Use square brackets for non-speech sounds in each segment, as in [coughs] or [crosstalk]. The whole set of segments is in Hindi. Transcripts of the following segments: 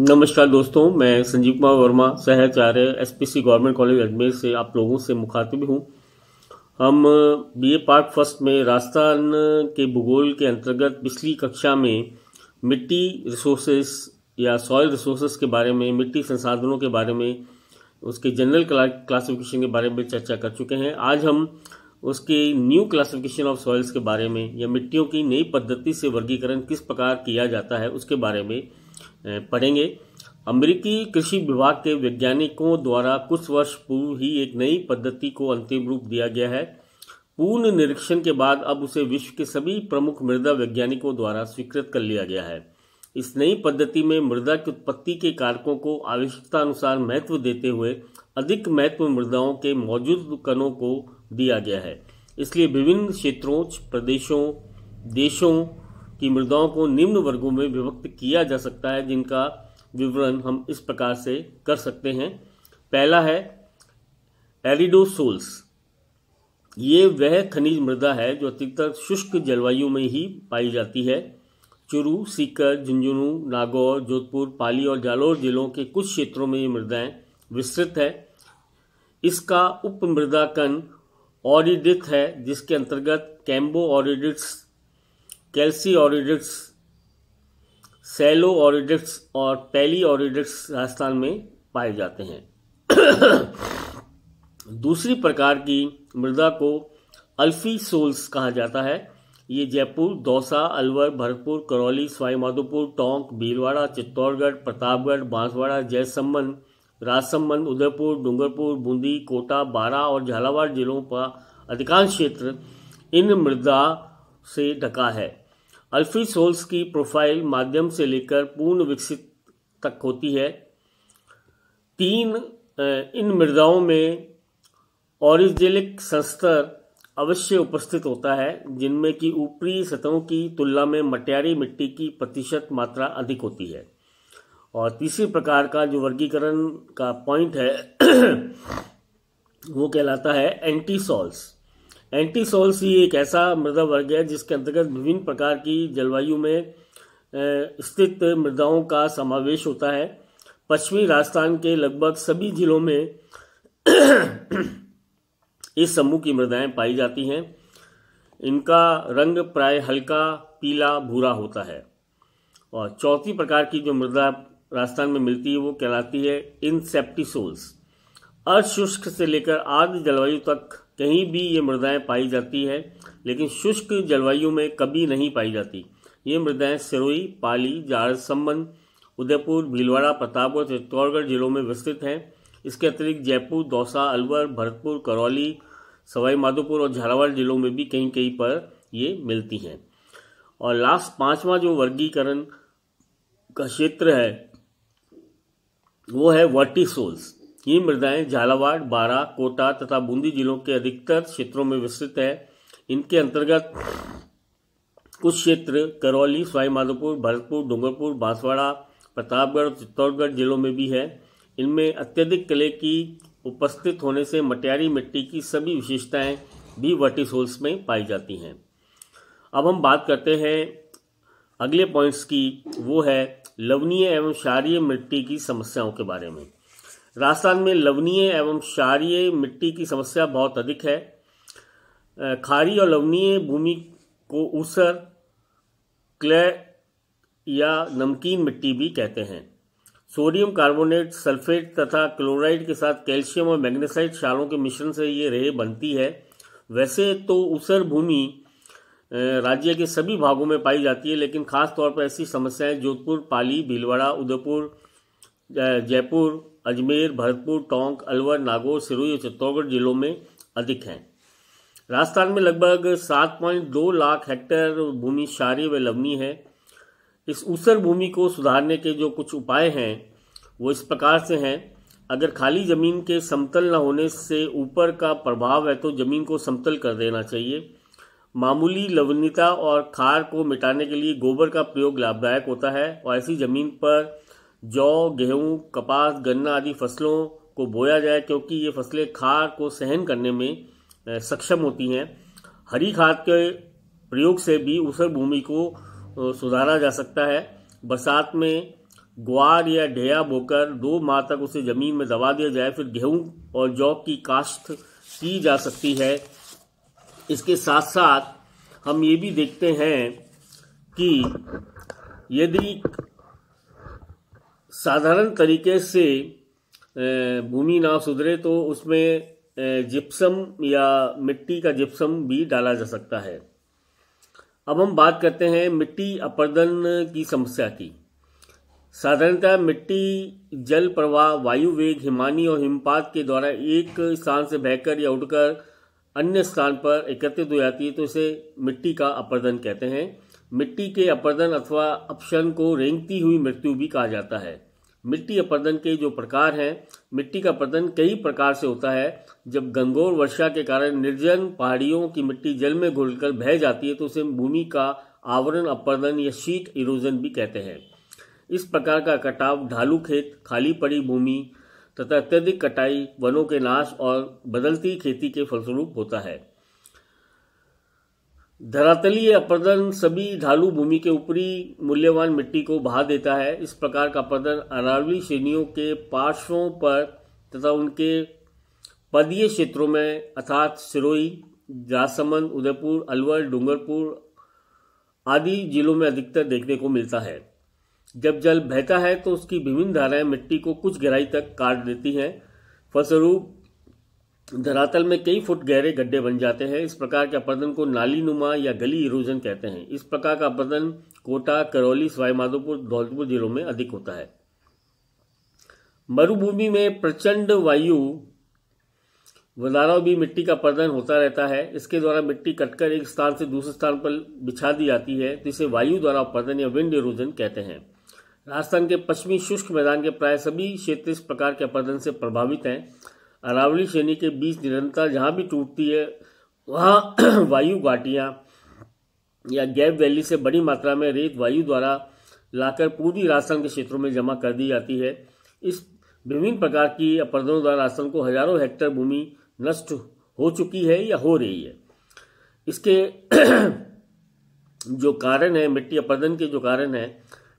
नमस्कार दोस्तों मैं संजीव कुमार वर्मा सहचार्य S P C government college Ajmer से आप लोगों से मुखातिब हूँ हम बी ए पार्ट फर्स्ट में राजस्थान के भूगोल के अंतर्गत पिछली कक्षा में मिट्टी रिसोर्सेस या सॉयल रिसोर्सेस के बारे में मिट्टी संसाधनों के बारे में उसके जनरल क्लासिफिकेशन के बारे में चर्चा कर चुके हैं आज हम उसके न्यू क्लासिफिकेशन ऑफ सॉइल्स के बारे में या मिट्टियों की नई पद्धति से वर्गीकरण किस प्रकार किया जाता है उसके बारे में पढ़ेंगे अमेरिकी कृषि विभाग के वैज्ञानिकों द्वारा कुछ वर्ष पूर्व ही एक नई पद्धति को अंतिम रूप दिया गया है पूर्ण निरीक्षण के बाद अब उसे विश्व के सभी प्रमुख मृदा वैज्ञानिकों द्वारा स्वीकृत कर लिया गया है इस नई पद्धति में मृदा की उत्पत्ति के कारकों को आवश्यकता अनुसार महत्व देते हुए अधिक महत्व मृदाओं के मौजूद कणों को दिया गया है इसलिए विभिन्न क्षेत्रों प्रदेशों देशों कि मृदाओं को निम्न वर्गों में विभक्त किया जा सकता है जिनका विवरण हम इस प्रकार से कर सकते हैं पहला है एरिडोसोल्स ये वह खनिज मृदा है जो अधिकतर शुष्क जलवायु में ही पाई जाती है चुरू सीकर झुंझुनू नागौर जोधपुर पाली और जालौर जिलों के कुछ क्षेत्रों में ये मृदाएं विस्तृत है इसका उपमृदा कण ऑरिडिथ है जिसके अंतर्गत कैम्बो ऑरिडिट्स कैल्सी ऑरिडिक्स सेलो ऑरिडिक्स और पैली ऑरिडिक्स राजस्थान में पाए जाते हैं [coughs] दूसरी प्रकार की मृदा को अल्फी सोल्स कहा जाता है ये जयपुर दौसा अलवर भरतपुर करौली सवाईमाधोपुर टोंक भीलवाड़ा चित्तौड़गढ़ प्रतापगढ़ बांसवाड़ा जयसम्बंध राजसम्बंध उदयपुर डूंगरपुर बूंदी कोटा बारा और झालावाड़ जिलों का अधिकांश क्षेत्र इन मृदा से ढका है अल्फी सोल्स की प्रोफाइल माध्यम से लेकर पूर्ण विकसित तक होती है तीन इन मृदाओं में ओरिजेलिक संस्तर अवश्य उपस्थित होता है जिनमें की ऊपरी सतहों की तुलना में मटियारी मिट्टी की प्रतिशत मात्रा अधिक होती है और तीसरे प्रकार का जो वर्गीकरण का पॉइंट है [clears throat] वो कहलाता है एंटी सॉल्स एंटी सोल्स ही एक ऐसा मृदा वर्ग है जिसके अंतर्गत विभिन्न प्रकार की जलवायु में स्थित मृदाओं का समावेश होता है पश्चिमी राजस्थान के लगभग सभी जिलों में [clears throat] इस समूह की मृदाएं पाई जाती हैं इनका रंग प्राय हल्का पीला भूरा होता है और चौथी प्रकार की जो मृदा राजस्थान में मिलती है वो कहलाती है इनसेप्टिसोल्स अशुष्क से लेकर आर्द्र जलवायु तक कहीं भी ये मृदाएं पाई जाती है लेकिन शुष्क जलवायु में कभी नहीं पाई जाती ये मृदाएं सिरोही पाली संबंध उदयपुर भीलवाड़ा प्रतापगढ़ चित्तौड़गढ़ जिलों में विस्तृत हैं इसके अतिरिक्त जयपुर दौसा अलवर भरतपुर करौली सवाई माधोपुर और झालावाड़ जिलों में भी कहीं कहीं पर ये मिलती हैं और लास्ट पांचवा जो वर्गीकरण का क्षेत्र है वो है वर्टिसोल्स ये मृदाएं झालावाड़ बारा कोटा तथा बूंदी जिलों के अधिकतर क्षेत्रों में विस्तृत है इनके अंतर्गत कुछ क्षेत्र करौली सवाईमाधोपुर भरतपुर डूंगरपुर बांसवाड़ा प्रतापगढ़ और चित्तौड़गढ़ जिलों में भी है इनमें अत्यधिक कले की उपस्थित होने से मटियारी मिट्टी की सभी विशेषताएं भी वर्टिसोल्स में पाई जाती हैं अब हम बात करते हैं अगले पॉइंट्स की वो है लवणीय एवं क्षारीय मिट्टी की समस्याओं के बारे में राजस्थान में लवणीय एवं क्षारीय मिट्टी की समस्या बहुत अधिक है खारी और लवणीय भूमि को ऊसर क्ले या नमकीन मिट्टी भी कहते हैं सोडियम कार्बोनेट सल्फेट तथा क्लोराइड के साथ कैल्शियम और मैग्नेसाइड क्षारों के मिश्रण से ये रेह बनती है वैसे तो ऊसर भूमि राज्य के सभी भागों में पाई जाती है लेकिन खास तौर पर ऐसी समस्याएं जोधपुर पाली भीलवाड़ा उदयपुर जयपुर अजमेर भरतपुर टोंक अलवर नागौर सिरोही और चित्तौड़गढ़ जिलों में अधिक हैं राजस्थान में लगभग 7.2 लाख हेक्टेयर भूमि क्षारीय व लवनी है इस ऊसर भूमि को सुधारने के जो कुछ उपाय हैं वो इस प्रकार से हैं अगर खाली ज़मीन के समतल न होने से ऊपर का प्रभाव है तो ज़मीन को समतल कर देना चाहिए मामूली लवनीता और खार को मिटाने के लिए गोबर का प्रयोग लाभदायक होता है और ऐसी ज़मीन पर जौ गेहूं कपास गन्ना आदि फसलों को बोया जाए क्योंकि ये फसलें खाद को सहन करने में सक्षम होती हैं हरी खाद के प्रयोग से भी ऊसर भूमि को सुधारा जा सकता है बरसात में ग्वार या ढेया बोकर दो माह तक उसे ज़मीन में दबा दिया जाए फिर गेहूं और जौ की काश्त की जा सकती है इसके साथ साथ हम ये भी देखते हैं कि यदि साधारण तरीके से भूमि ना सुधरे तो उसमें जिप्सम या मिट्टी का जिप्सम भी डाला जा सकता है अब हम बात करते हैं मिट्टी अपर्दन की समस्या की साधारणतः मिट्टी जल प्रवाह वायु वेग हिमानी और हिमपात के द्वारा एक स्थान से बहकर या उठकर अन्य स्थान पर एकत्रित हो जाती है तो इसे मिट्टी का अपर्दन कहते हैं मिट्टी के अपर्दन अथवा अपशन को रेंगती हुई मृत्यु भी कहा जाता है मिट्टी अपरदन के जो प्रकार हैं मिट्टी का अपरदन कई प्रकार से होता है जब गंगोर वर्षा के कारण निर्जन पहाड़ियों की मिट्टी जल में घुलकर बह जाती है तो उसे भूमि का आवरण अपरदन या शीत इरोजन भी कहते हैं इस प्रकार का कटाव ढालू खेत खाली पड़ी भूमि तथा अत्यधिक कटाई वनों के नाश और बदलती खेती के फलस्वरूप होता है धरातलीय अपरदन सभी ढालू भूमि के ऊपरी मूल्यवान मिट्टी को बहा देता है इस प्रकार का अपरदन अरावली श्रेणियों के पार्श्वों पर तथा उनके पदीय क्षेत्रों में अर्थात सिरोही राजसमंद उदयपुर अलवर डूंगरपुर आदि जिलों में अधिकतर देखने को मिलता है जब जल बहता है तो उसकी विभिन्न धाराएं मिट्टी को कुछ गहराई तक काट देती हैं फलस्वरूप धरातल में कई फुट गहरे गड्ढे बन जाते हैं इस प्रकार के अपर्दन को नाली नुमा या गली इरोजन कहते हैं इस प्रकार का अपर्दन कोटा करौली सवाईमाधोपुर धौलपुर जिलों में अधिक होता है मरुभूमि में प्रचंड वायु वदाराव भी मिट्टी का पर्दन होता रहता है इसके द्वारा मिट्टी कटकर एक स्थान से दूसरे स्थान पर बिछा दी जाती है जिसे वायु द्वारा पर्दन या विंड इरोजन कहते हैं राजस्थान के पश्चिमी शुष्क मैदान के प्राय सभी क्षेत्र इस प्रकार के अपर्दन से प्रभावित हैं अरावली श्रेणी के बीच निरंतर जहाँ भी टूटती है वहाँ [clears throat] वायु घाटियाँ या गैप वैली से बड़ी मात्रा में रेत वायु द्वारा लाकर पूरी राजस्थान के क्षेत्रों में जमा कर दी जाती है इस विभिन्न प्रकार की अपर्दनों द्वारा राजस्थान को हजारों हेक्टेयर भूमि नष्ट हो चुकी है या हो रही है इसके [clears throat] जो कारण है मिट्टी अपर्दन के जो कारण है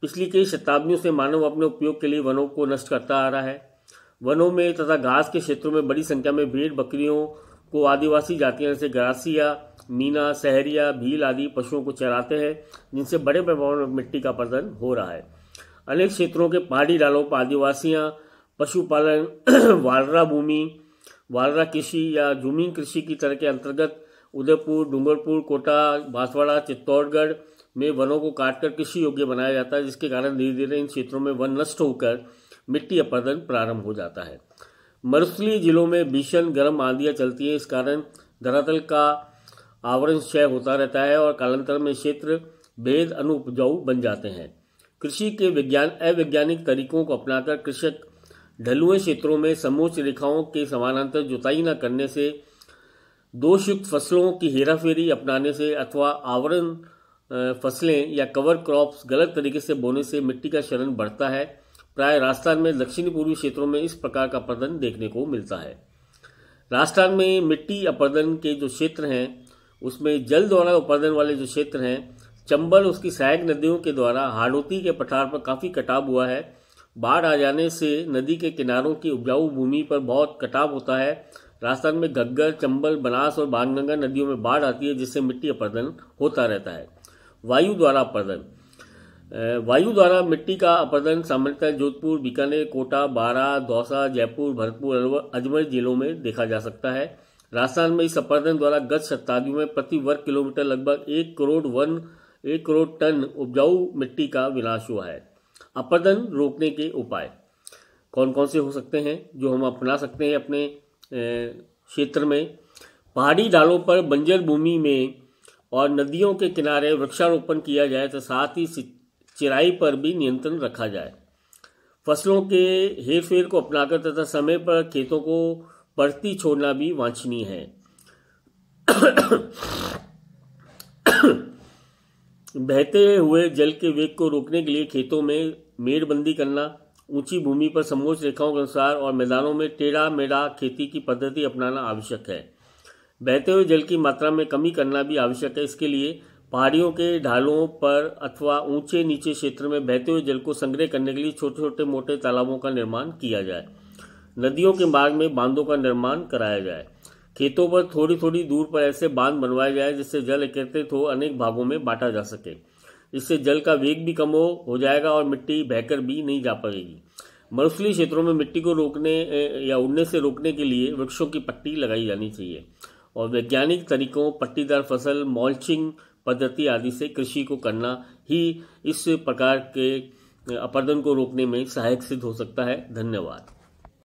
पिछली कई शताब्दियों से मानव अपने उपयोग के लिए वनों को नष्ट करता आ रहा है वनों में तथा घास के क्षेत्रों में बड़ी संख्या में भेड़ बकरियों को आदिवासी जातियों जैसे ग्रासिया मीना सहरिया भील आदि पशुओं को चराते हैं जिनसे बड़े पैमाने में मिट्टी का प्रदन हो रहा है अनेक क्षेत्रों के पहाड़ी डालों पर आदिवासियां पशुपालन [clears throat] वालरा भूमि वालरा कृषि या जूमिंग कृषि की तरह के अंतर्गत उदयपुर डूंगरपुर कोटा बांसवाड़ा चित्तौड़गढ़ में वनों को काटकर कृषि योग्य बनाया जाता है जिसके कारण धीरे धीरे इन क्षेत्रों में वन नष्ट होकर मिट्टी अपरदन प्रारंभ हो जाता है मरुस्थली जिलों में भीषण गर्म आंधियां चलती हैं इस कारण धरातल का आवरण क्षय होता रहता है और कालांतर में क्षेत्र भेद अनुपजाऊ बन जाते हैं कृषि के विज्ञान अवैज्ञानिक तरीकों को अपनाकर कृषक ढलुए क्षेत्रों में समोच्च रेखाओं के समानांतर जुताई न करने से दोषयुक्त फसलों की हेराफेरी अपनाने से अथवा आवरण फसलें या कवर क्रॉप्स गलत तरीके से बोने से मिट्टी का क्षरण बढ़ता है प्राय राजस्थान में दक्षिणी पूर्वी क्षेत्रों में इस प्रकार का अपर्दन देखने को मिलता है राजस्थान में मिट्टी अपर्दन के जो क्षेत्र हैं उसमें जल द्वारा उपर्दन वाले जो क्षेत्र हैं चंबल उसकी सहायक नदियों के द्वारा हाड़ोती के पठार पर काफ़ी कटाव हुआ है बाढ़ आ जाने से नदी के किनारों की उपजाऊ भूमि पर बहुत कटाव होता है राजस्थान में घग्गर चंबल बनास और बाणगंगा नदियों में बाढ़ आती है जिससे मिट्टी अपर्दन होता रहता है वायु द्वारा अपर्दन वायु द्वारा मिट्टी का अपरदन सामान्यतः जोधपुर बीकानेर कोटा बारा दौसा जयपुर भरतपुर अजमेर जिलों में देखा जा सकता है राजस्थान में इस अपरदन द्वारा गत शताब्दी में प्रति वर्ग किलोमीटर लगभग एक करोड़ वन एक करोड़ टन उपजाऊ मिट्टी का विनाश हुआ है अपरदन रोकने के उपाय कौन कौन से हो सकते हैं जो हम अपना सकते हैं अपने क्षेत्र में पहाड़ी डालों पर बंजर भूमि में और नदियों के किनारे वृक्षारोपण किया जाए तो साथ ही चिराई पर भी नियंत्रण रखा जाए फसलों के हेरफेर को अपनाकर तथा समय पर खेतों को बढ़ती छोड़ना भी वांछनीय है बहते हुए जल के वेग को रोकने के लिए खेतों में मेड़बंदी करना ऊंची भूमि पर समोच रेखाओं के अनुसार और मैदानों में टेढ़ा मेढ़ा खेती की पद्धति अपनाना आवश्यक है बहते हुए जल की मात्रा में कमी करना भी आवश्यक है इसके लिए पहाड़ियों के ढालों पर अथवा ऊंचे नीचे क्षेत्र में बहते हुए जल को संग्रह करने के लिए छोटे छोटे मोटे तालाबों का निर्माण किया जाए नदियों के मार्ग में बांधों का निर्माण कराया जाए खेतों पर थोड़ी थोड़ी दूर पर ऐसे बांध बनवाए जाए जिससे जल एकत्रित हो अनेक भागों में बांटा जा सके इससे जल का वेग भी कम हो हो जाएगा और मिट्टी बहकर भी नहीं जा पाएगी मरुस्थली क्षेत्रों में मिट्टी को रोकने या उड़ने से रोकने के लिए वृक्षों की पट्टी लगाई जानी चाहिए और वैज्ञानिक तरीकों पट्टीदार फसल मॉल्चिंग पद्धति आदि से कृषि को करना ही इस प्रकार के अपर्दन को रोकने में सहायक सिद्ध हो सकता है धन्यवाद